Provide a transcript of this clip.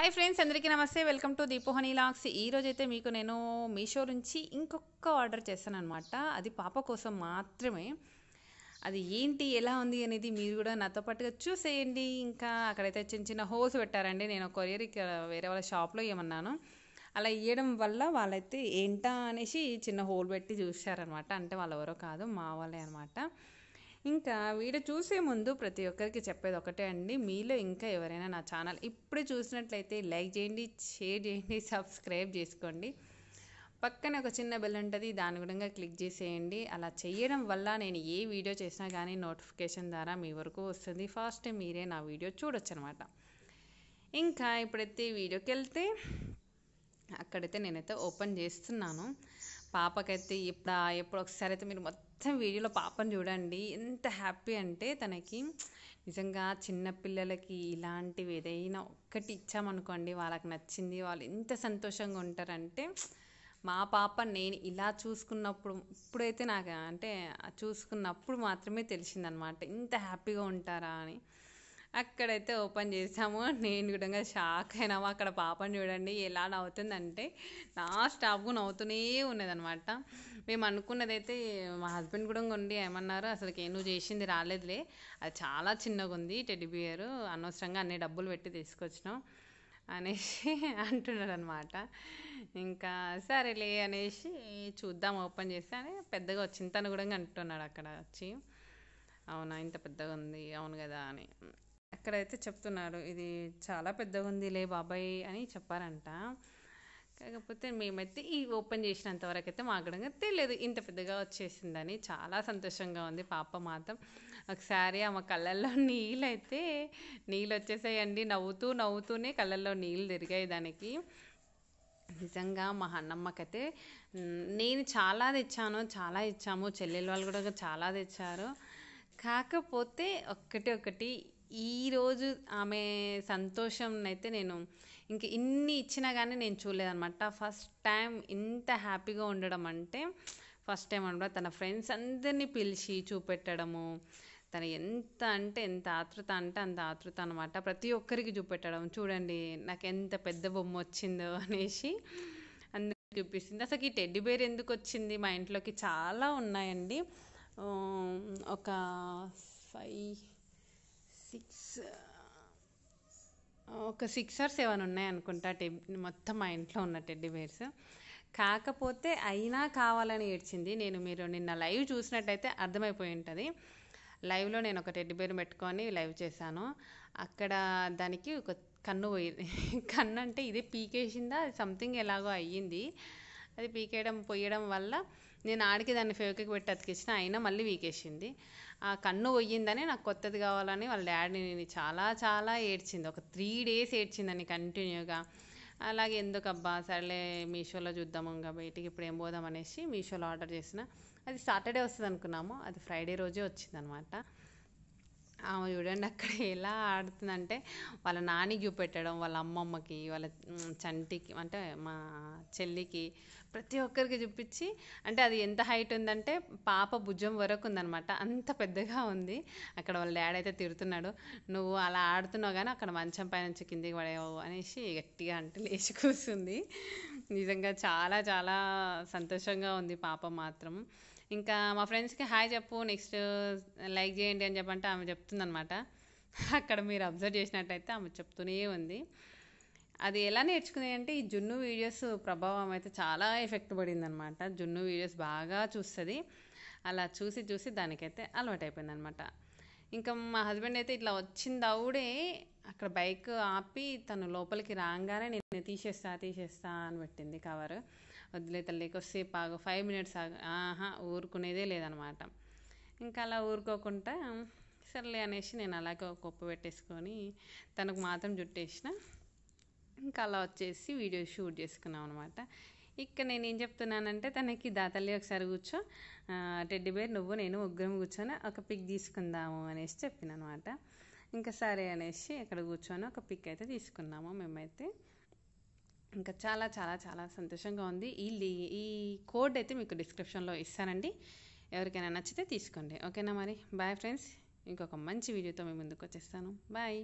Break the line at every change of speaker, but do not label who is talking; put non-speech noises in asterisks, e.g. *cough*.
hi friends అందరికీ నమస్తే welcome to దీపోహనీ lakhs ఈరోజైతే మీకు నేను మీషో నుంచి ఇంకొక ఆర్డర్ చేస్తాను అనమాట అది పాప కోసం మాత్రమే అది ఏంటి ఎలా ఉంది అనేది మీరు కూడా నాతో పాటుగా చూసేయండి ఇంకా అక్కడైతే చిన్న చిన్న హోల్స్ పెట్టారండి నేను కొరియర్ ఇక్కడ వేరే వాళ్ళ షాప్లో ఏమన్నాను అలా ఇవ్వడం వల్ల వాళ్ళైతే ఏంటా అనేసి చిన్న హోల్ పెట్టి చూశారనమాట అంటే వాళ్ళు ఎవరో కాదు మా వాళ్ళే అనమాట ఇంకా వీడియో చూసే ముందు ప్రతి ఒక్కరికి చెప్పేది ఒకటే అండి మీలో ఇంకా ఎవరైనా నా ఛానల్ ఇప్పుడే చూసినట్లయితే లైక్ చేయండి షేర్ చేయండి *laughs* సబ్స్క్రైబ్ చేసుకోండి పక్కన ఒక చిన్న బెల్ ఉంటుంది దాని కూడా క్లిక్ చేసేయండి అలా చేయడం వల్ల నేను ఏ వీడియో చేసినా కానీ నోటిఫికేషన్ ద్వారా మీ వరకు వస్తుంది ఫస్ట్ మీరే నా వీడియో చూడొచ్చు అనమాట ఇంకా ఇప్పుడైతే వీడియోకి వెళ్తే అక్కడైతే నేనైతే ఓపెన్ చేస్తున్నాను పాపకైతే ఇప్పుడు ఎప్పుడు ఒకసారి అయితే మీరు మొత్తం మొత్తం వీడియోలో పాపను చూడండి ఎంత హ్యాపీ అంటే తనకి నిజంగా చిన్నపిల్లలకి ఇలాంటివి ఏదైనా ఒక్కటి ఇచ్చామనుకోండి వాళ్ళకి నచ్చింది వాళ్ళు ఎంత సంతోషంగా ఉంటారంటే మా పాప నేను ఇలా చూసుకున్నప్పుడు ఇప్పుడైతే నాకు అంటే చూసుకున్నప్పుడు మాత్రమే తెలిసిందనమాట ఇంత హ్యాపీగా ఉంటారా అని అక్కడైతే ఓపెన్ చేసాము నేను కూడా షాక్ అయినాము అక్కడ పాపను చూడండి ఎలా నవ్వుతుందంటే నా కూడా నవ్వుతూనే ఉన్నదనమాట మేము అనుకున్నదైతే మా హస్బెండ్ కూడా ఉండి ఏమన్నారు అసలుకి నువ్వు చేసింది రాలేదులే అది చాలా చిన్నగా ఉంది బియర్ అనవసరంగా అన్ని డబ్బులు పెట్టి తీసుకొచ్చినాం అనేసి *laughs* అంటున్నాడు అనమాట ఇంకా సరేలే అనేసి చూద్దాం ఓపెన్ చేస్తే అని పెద్దగా వచ్చింది తను కూడా అంటున్నాడు అక్కడ వచ్చి అవునా ఇంత పెద్దగా ఉంది అవును కదా అని ఇక్కడ అయితే చెప్తున్నారు ఇది చాలా పెద్దగా ఉంది లే బాబాయ్ అని చెప్పారంట కాకపోతే మేమైతే ఈ ఓపెన్ చేసినంత వరకు అయితే మాకడంగా తెలియదు ఇంత పెద్దగా వచ్చేసిందని చాలా సంతోషంగా ఉంది పాప మాత్రం ఒకసారి ఆమె కళ్ళల్లో నీళ్ళైతే నీళ్ళు వచ్చేసాయండి నవ్వుతూ నవ్వుతూనే కళ్ళల్లో నీళ్ళు తిరిగాయి దానికి నిజంగా మా అన్నమ్మకైతే నేను చాలా తెచ్చాను చాలా ఇచ్చాము చెల్లెలు వాళ్ళు కూడా చాలా తెచ్చారు కాకపోతే ఒక్కటి ఒకటి ఈరోజు ఆమె సంతోషం అయితే నేను ఇంక ఇన్ని ఇచ్చినా కానీ నేను చూడలేదనమాట ఫస్ట్ టైం ఇంత హ్యాపీగా ఉండడం అంటే ఫస్ట్ టైం అనమాట తన ఫ్రెండ్స్ అందరినీ పిలిచి చూపెట్టడము తను ఎంత అంటే ఎంత ఆతృత అంటే అంత ఆతృత అనమాట ప్రతి ఒక్కరికి చూపెట్టడం చూడండి నాకు ఎంత పెద్ద బొమ్మ వచ్చిందో *laughs* అనేసి అందరికి చూపిస్తుంది అసలు ఈ టెడ్డి బేర్ ఎందుకు వచ్చింది మా ఇంట్లోకి చాలా ఉన్నాయండి ఒక ఫైవ్ సిక్స్ ఒక సిక్స్ ఆర్ సెవెన్ ఉన్నాయి అనుకుంటా టెడ్ మొత్తం మా ఇంట్లో ఉన్న టెడ్డి బేర్స్ కాకపోతే అయినా కావాలని ఏడ్చింది నేను మీరు నిన్న లైవ్ చూసినట్టయితే అర్థమైపోయి ఉంటుంది లైవ్లో నేను ఒక టెడ్డి బేర్ పెట్టుకొని లైవ్ చేశాను అక్కడ దానికి ఒక కన్ను పోయింది *laughs* కన్ను అంటే ఇది పీకేసిందా సంథింగ్ ఎలాగో అయ్యింది అది పీకేయడం పోయడం వల్ల నేను ఆడికి దాన్ని ఫేవకి పెట్టి అతికిచ్చిన అయినా మళ్ళీ వీకేసింది ఆ కన్ను పోయిందని నాకు కొత్తది కావాలని వాళ్ళ డాడీ నేను చాలా చాలా ఏడ్చింది ఒక త్రీ డేస్ ఏడ్చిందని కంటిన్యూగా అలాగే ఎందుకబ్బా సర్లే మీషోలో చూద్దాము ఇంకా బయటికి ఇప్పుడు ఏం పోదాం అనేసి మీషోలో ఆర్డర్ చేసిన అది సాటర్డే వస్తుంది అనుకున్నాము అది ఫ్రైడే రోజే వచ్చిందనమాట ఆమె చూడండి అక్కడ ఎలా ఆడుతుందంటే వాళ్ళ నాని చూపెట్టడం వాళ్ళ అమ్మమ్మకి వాళ్ళ చంటికి అంటే మా చెల్లికి ప్రతి ఒక్కరికి చూపించి అంటే అది ఎంత హైట్ ఉందంటే పాప భుజం వరకు ఉందనమాట అంత పెద్దగా ఉంది అక్కడ వాళ్ళ డాడీ అయితే తిడుతున్నాడు నువ్వు అలా ఆడుతున్నావు కానీ అక్కడ మంచం నుంచి కిందికి పడేవు అనేసి గట్టిగా అంటే లేచి కూర్చుంది నిజంగా చాలా చాలా సంతోషంగా ఉంది పాప మాత్రం ఇంకా మా ఫ్రెండ్స్కి హాయ్ చెప్పు నెక్స్ట్ లైక్ చేయండి అని చెప్పంటే ఆమె చెప్తుందనమాట అక్కడ మీరు అబ్జర్వ్ చేసినట్టయితే ఆమె చెప్తూనే ఉంది అది ఎలా నేర్చుకునేది అంటే ఈ జున్ను వీడియోస్ ప్రభావం అయితే చాలా ఎఫెక్ట్ పడిందనమాట జున్ను వీడియోస్ బాగా చూస్తుంది అలా చూసి చూసి దానికైతే అలవాటైపోయింది అనమాట ఇంకా మా హస్బెండ్ అయితే ఇట్లా వచ్చిందావుడే అక్కడ బైక్ ఆపి తను లోపలికి రాగానే నేను తీసేస్తా తీసేస్తా అని పెట్టింది కవర్ వదిలే తల్లి కొద్దిసేపు ఆగు ఫైవ్ మినిట్స్ ఆగు ఆహా ఊరుకునేదే లేదనమాట ఇంకా అలా ఊరుకోకుండా సర్లే అనేసి నేను అలాగే ఒక కుప్ప పెట్టేసుకొని తనకు మాత్రం జుట్టేసిన ఇంకా అలా వచ్చేసి వీడియో షూట్ చేసుకున్నాం అనమాట ఇక్కడ నేను ఏం చెప్తున్నానంటే తనకి దాతల్లి ఒకసారి కూర్చో టెడ్డి బేర్ నువ్వు నేను ఉగ్రం కూర్చొని ఒక పిక్ తీసుకుందాము అనేసి చెప్పిన అనమాట ఇంకా సరే అనేసి ఇక్కడ కూర్చొని ఒక పిక్ అయితే తీసుకున్నాము మేమైతే ఇంకా చాలా చాలా చాలా సంతోషంగా ఉంది ఈ ఈ కోడ్ అయితే మీకు డిస్క్రిప్షన్లో ఇస్తానండి ఎవరికైనా నచ్చితే తీసుకోండి ఓకేనా మరి బాయ్ ఫ్రెండ్స్ ఇంకొక మంచి వీడియోతో మేము ముందుకు వచ్చేస్తాను బాయ్